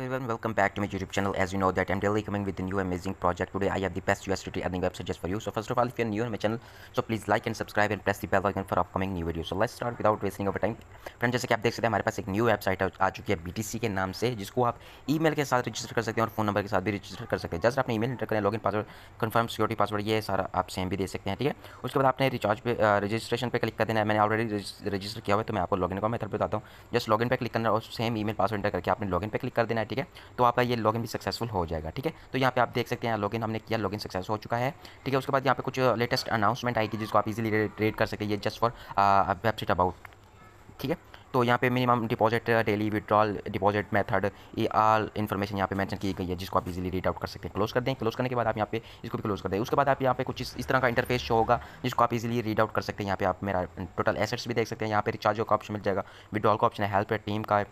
everyone welcome back to my youtube channel as you know that i'm daily coming with a new amazing project today i have the best usdt earning website just for you so first of all if you're new on my channel so please like and subscribe and press the bell icon for upcoming new videos so let's start without wasting over time friend जैसे कि you can सकते हैं हमारे पास एक new website आ चुकी है BTC के नाम से जिसको आप ईमेल के साथ रजिस्टर कर सकते हैं और फोन नंबर के साथ भी रजिस्टर कर सकते हैं जस्ट आपने ईमेल एंटर करें login password confirm security password ये सारा आप सेम भी दे सकते हैं ठीक है उसके बाद आपने रिचार्ज पे रजिस्ट्रेशन पे क्लिक कर देना है मैंने ऑलरेडी रजिस्टर किया हुआ है तो मैं आपको लॉगिन का मेथड बताता हूँ जस्ट लॉगिन पे क्लिक करना और सेम ईमेल पासवर्ड एंटर करके आपने लॉगिन पे क्लिक कर देना है ठीक है तो आपका ये लॉगिन भी सक्सेसफुल हो जाएगा ठीक है तो यहाँ पे आप देख सकते हैं लॉगिन हमने किया लॉगिन सक्सेस हो चुका है ठीक है उसके बाद यहाँ पे कुछ लेटेस्ट अनाउंसमेंट आएगी जिसको आप इजीली रेड कर सकते हैं ये जस्ट फॉर वेबसाइट अबाउट ठीक है तो यहाँ पे minimum deposit daily withdrawal deposit method ये आल इन्फॉर्मेशन यहाँ पे मेंशन की गई है जिसको आप इजीली रीड आउट कर सकते हैं क्लोज कर दें क्लोज करने के बाद आप यहाँ पे इसको भी क्लोज कर दें उसके बाद आप यहाँ पे कुछ इस, इस तरह का इंटरफेस शो होगा जिसको आप इजीली रीड आउट कर सकते हैं यहाँ पे आप मेरा टोटल एसेट्स भी देख सकते हैं यहाँ पे रिचार्ज का ऑप्शन मिल जाएगा विड्रॉल का ऑप्शन है हेल्प टीम का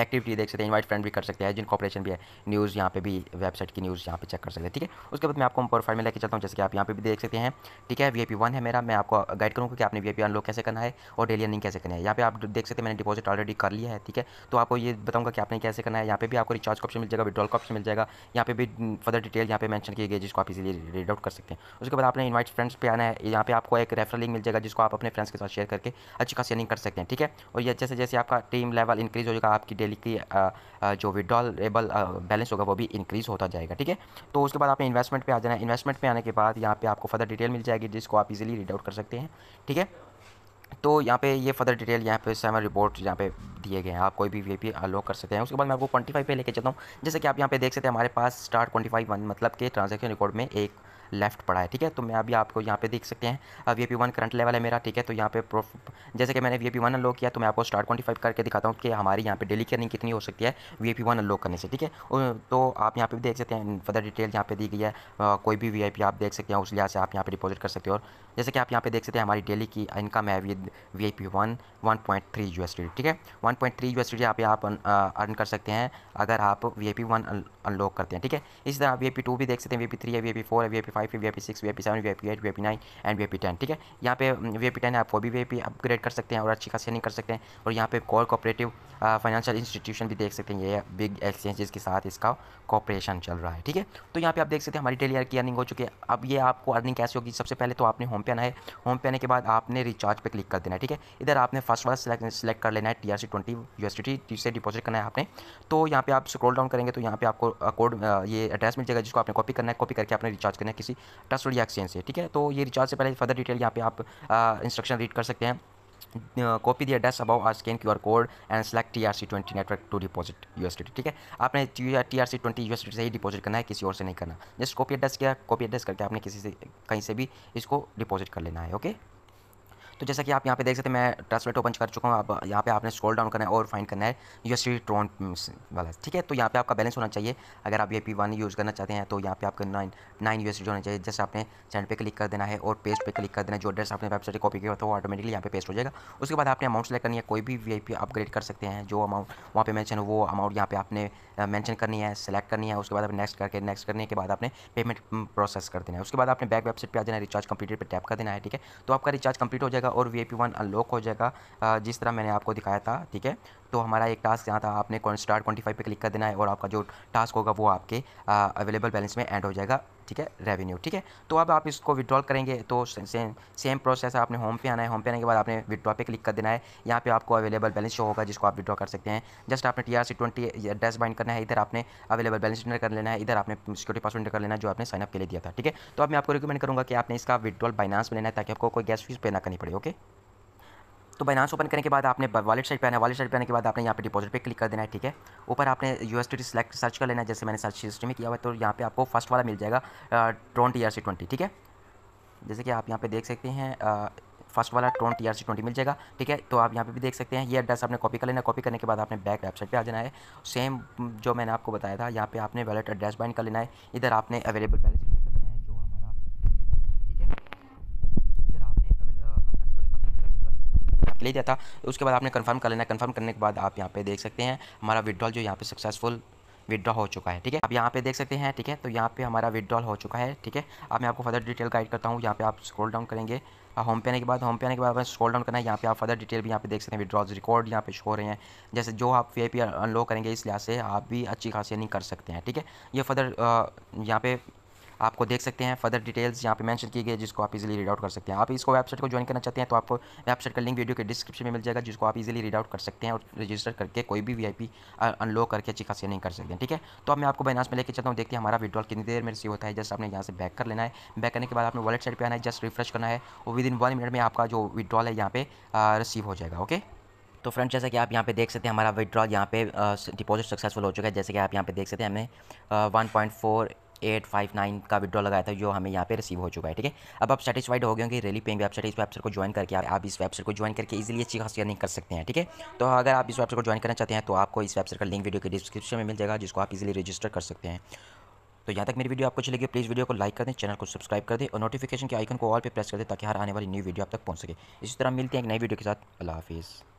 एक्टिविटी देख सकते हैं इनवाइट फ्रेंड भी कर सकते हैं जिन कॉपरेशन भी है न्यूज़ यहाँ पे भी वेबसाइट की न्यूज़ यहाँ पे चेक कर सकते हैं ठीक है उसके बाद मैं आपको प्रोफाइल में लेके चलता हूँ जैसे कि आप यहाँ पे भी देख सकते हैं ठीक है वी वन है मेरा मैं आपको गाइड करूँगा कि आपने वी अनलॉक कैसे करना है और डेली अर्निंग कैसे करना है यहाँ पे आप देख सकते हैं मैंने डिपॉजिट ऑलरेडी कर लिया है ठीक है तो आपको ये बताऊँगा कि आपने कैसे करना है यहाँ पे भी आपको रिचार्ज ऑप्शन मिल जाएगा विड्रॉल ऑप्शन मिल जाएगा यहाँ पे भी फर्दर डिटेल यहाँ पे मैंशन किए गए जिसको आप इजीली रीड आउट कर सकते हैं उसके बाद आपने इनवाइट फ्रेंड्स पे आना है यहाँ पे आपको एक रेफर लिंक मिल जाएगा जिसको आप अपने फ्रेंड्स के साथ शेयर करके अच्छी खासी अर्निंग कर सकते हैं ठीक है और ये जैसे जैसे आपका टीम लेवल इंक्रीज हो जाएगा आपकी डेली की जो विड्रॉलेबल बैलेंस होगा वो भी इंक्रीज़ होता जाएगा ठीक है तो उसके बाद आप इन्वेस्टमेंट पे आ जाना है इन्वेस्टमेंट पे आने के बाद यहाँ पे आपको फर्दर डिटेल मिल जाएगी जिसको आप इजीली रीड आउट कर सकते हैं ठीक है तो यहाँ पे ये फर्दर डिटेल यहाँ पे सेवन रिपोर्ट यहाँ पे दिए गए हैं आप कोई भी वी पी अलो कर सकते हैं उसके बाद मैं आपको ट्वेंटी फाइव पे लेके चलता हूँ जैसे कि आप यहाँ पे देख सकते हैं हमारे पास स्टार्ट ट्वेंटी फाइव वन मतलब के ट्रांजेक्शन रिकॉर्ड में एक लेफ्ट पड़ा है ठीक है तो मैं अभी आपको यहाँ पे देख सकते हैं V P one current level है मेरा ठीक है तो यहाँ पे जैसे कि मैंने वी पी वन अनलॉक किया तो मैं आपको स्टार्ट ट्वेंटी फाइव करके दिखाता हूँ कि हमारी यहाँ पे डेली कर्निंग कितनी हो सकती है वी पी वन अनलॉक करने से ठीक है तो आप यहाँ पे देख सकते हैं फर्दर डिटेल यहाँ पे दी गई है कोई भी वी आप देख सकते हैं उस लिहाज से आप यहाँ पर डिपोजिट कर सकते हो और जैसे कि आप यहाँ पे देख सकते हैं हमारी डेली की इनकम है V I P one one point three U S ठीक है one point three U S यहाँ पे आप अर्न कर सकते हैं अगर आप V I P one unlock करते हैं ठीक है इसी तरह वी आई पी टू भी देख सकते हैं वी आई पी थ्री है वी आई पी फोर है V I P five V I P six V I P seven V I eight V I nine and V P ten ठीक है यहाँ पे वी आई पी टेन आप वो भी we I upgrade कर सकते हैं और अच्छी खासी नहीं कर सकते हैं और यहाँ पे कोर कोऑपरेटिव फाइनेंशियल इंस्टीट्यूशन भी देख सकते हैं ये बिग एक्सचेंजेस के साथ इसका कॉपरेशन चल रहा है ठीक है तो यहाँ पे आप देख सकते हैं हमारी डेली की अर्निंग हो चुकी है अब ये आपको अर्निंग कैसे होगी सबसे पहले तो आपने होम पे आना है होम पे आने के बाद आपने रिचार्ज पे क्लिक कर देना है ठीक है इधर आपने फर्स्ट वाला सिलेक्ट कर लेना है T R C twenty U S से डिपॉजिट करना है आपने तो यहाँ पे आप स्क्रॉल डाउन करेंगे तो यहाँ पे आपको कोड uh, uh, ये एड्रेस मिल जाएगा जिसको आपने कॉपी करना है कॉपी करके आपने रिचार्ज करना है सी ट्रस्टवर्डी एक्सचेंज से ठीक है तो ये रिचार्ज से पहले फर्दर डिटेल यहाँ पे आप इंस्ट्रक्शन रीड कर सकते हैं copy the address about or scan Q R code and select T R C twenty network to deposit USD ठीक है आपने T R C twenty USD से ही डिपॉजिट करना है किसी और से नहीं करना जस्ट कॉपी एड्रेस किया कॉपी एड्रेस करके आपने किसी से कहीं से भी इसको डिपॉजिट कर लेना है ओके तो जैसा कि आप यहाँ पे देख सकते हैं मैं ट्रांसलेट ओपन कर चुका हूँ आप यहाँ पे आपने स्क्रॉल डाउन करना है और फाइंड करना है यू सी ट्रोन वाला ठीक है तो यहाँ पे आपका बैलेंस होना चाहिए अगर आप ये पी वन यूज़ करना चाहते हैं तो यहाँ पे आपका नाइन नाइन यू होना चाहिए जैसे आपने सेंड पे क्लिक कर देना है और पेस्ट पे क्लिक कर देना है जो एड्रेस आपने वेबसाइट कॉपी किया होता है वो ऑटोमेटिकली यहाँ पे पेस्ट हो जाएगा उसके बाद आपने अमाउंट सेलेक्ट करनी है कोई भी वी अपग्रेड कर सकते हैं जो अमाउंट वहाँ पर मैंशन वो अमाउंट यहाँ पे आपने मैंशन करनी है सेलेक्ट करनी है उसके बाद नेक्स्ट करके नेक्स्ट करने के बाद आपने पेमेंट प्रोसेस कर देना है उसके बाद आपने बैक वेबसाइट पर आ जाना है रिचार्ज कंप्लीटेड पर टैप कर देना है ठीक है तो आपका रिचार्ज कंप्लीट हो जाएगा जाएगा और V I P one unlock हो जाएगा जिस तरह मैंने आपको दिखाया था ठीक है तो हमारा एक टास्क यहाँ था आपने स्टार ट्वेंटी फाइव पर क्लिक कर देना है और आपका जो टास्क होगा वो आपके अवेलेबल बैलेंस में एंड हो जाएगा ठीक है रेवेन्यू ठीक है तो अब आप इसको विड्रॉल करेंगे तो सेम सेम प्रोसेस है आपने होम पे आना है होम पे आने के बाद आपने विड्रॉ पे क्लिक कर देना है यहाँ पे आपको अवेलेबल बैलेंस शो होगा जिसको आप विड्रॉ कर सकते हैं जस्ट आपने T R C twenty address bind करना है इधर आपने अवेलेबल बैलेंस इंटर कर लेना है इधर आपने सिक्योरिटी पासवर्ड इंटर कर लेना है जो आपने साइनअप के लिए दिया था ठीक है तो अब मैं आपको रिकमेंड करूँगा कि आपने इसका विड्रॉल बाइनांस में लेना है ताकि आपको कोई गैस फीस पे ना करनी पड़े ओके तो बाइनास ओपन करने के बाद आपने वालेट साइड पर आना है साइड पर आने के बाद आपने यहाँ पे डिपॉजिट पे क्लिक कर देना है ठीक है ऊपर आपने यू एस सेलेक्ट सर्च कर लेना है जैसे मैंने सर्च हिस्ट्री में किया हुआ है तो यहाँ पे आपको फर्स्ट वाला मिल जाएगा ट्वेंटी आर सी ट्वेंटी ठीक है जैसे कि आप यहाँ पे देख सकते हैं फर्स्ट वाला Tron T R C twenty मिल जाएगा ठीक है तो आप यहाँ पे भी देख सकते हैं ये एड्रेस आपने कॉपी कर लेना कॉपी करने के बाद आपने बैक वेबसाइट पे आ जाना है सेम जो मैंने आपको बताया था यहाँ पे आपने वैलेट एड्रेस बाइंड कर लेना है इधर आपने अवेलेबल बैलेंस आपके लिए दिया था उसके बाद आपने कन्फर्म कर लेना कन्फर्म करने के बाद आप यहाँ पे देख सकते हैं हमारा विड्रॉल जो यहाँ पे सक्सेसफुल विड्रॉ हो चुका है ठीक है आप यहाँ पे देख सकते हैं ठीक है तो यहाँ पे हमारा विड्रॉल हो चुका है ठीक है अब मैं आपको फर्दर डिटेल गाइड करता हूँ यहाँ पे आप स्क्रॉल डाउन करेंगे होम पे आने के बाद होम पे आने के बाद स्क्रॉल डाउन करना है यहाँ पे आप फर्दर डिटेल भी यहाँ पे देख सकते हैं विड्रॉज रिकॉर्ड यहाँ पे शो हो रहे हैं जैसे जो आप वी पी अनलॉक करेंगे इस लिहाज से आप भी अच्छी खासी नहीं कर सकते हैं ठीक है ये फर्दर यहाँ पे आपको देख सकते हैं फर्दर डिटेल्स यहाँ पे मेंशन की गई है जिसको आप इजीली रीड आउट कर सकते हैं आप इसको वेबसाइट को ज्वाइन करना चाहते हैं तो आपको वेबसाइट का लिंक वीडियो के डिस्क्रिप्शन में मिल जाएगा जिसको आप इजीली रीड आउट कर सकते हैं और रजिस्टर करके कोई भी वी अनलॉक करके अच्छी खासी नहीं कर सकते हैं ठीक है तो अब मैं आपको बैनास में लेकर चलता हूँ देखते हैं हमारा विड्रॉल कितनी देर में रिसीव होता है जस्ट आपने यहाँ से बैक कर लेना है बैक करने के बाद आपने वॉलेट साइड पर आना है जस्ट रिफ्रेश करना है और विद इन वन मिनट में आपका जो विड्रॉल है यहाँ पे रिसीव हो जाएगा ओके तो फ्रेंड जैसा कि आप यहाँ पे देख सकते हैं हमारा विड्रॉल यहाँ पे डिपॉजिट सक्सेसफुल हो चुका है जैसे कि आप यहाँ पे देख सकते हैं हमें one point four eight five nine का विड्रॉ लगाया था जो हमें यहाँ पे रिसीव हो चुका है ठीक है अब आप सेटिस्फाइड हो गए होंगे रेली पेंग वेबसाइट इस वेबसाइट को ज्वाइन करके आप इस वेबसाइट को ज्वाइन करके इजीली अच्छी खास अर्निंग कर सकते हैं ठीक है तो अगर आप इस वेबसाइट को ज्वाइन करना चाहते हैं तो आपको इस वेबसाइट का लिंक वीडियो के डिस्क्रिप्शन में मिल जाएगा जिसको आप इजिली रजिस्टर कर सकते हैं तो यहाँ तक मेरी वीडियो आपको चलेगी प्लीज़ वीडियो को लाइक कर दें चैनल को सब्सक्राइब कर दें और नोटिफिकेशन के आइकन को ऑल पर प्रेस कर दें ताकि हर आने वाली न्यू वीडियो आप तक पहुँच सके इसी तरह मिलते हैं एक नई वीडियो के साथ अला हाफिज़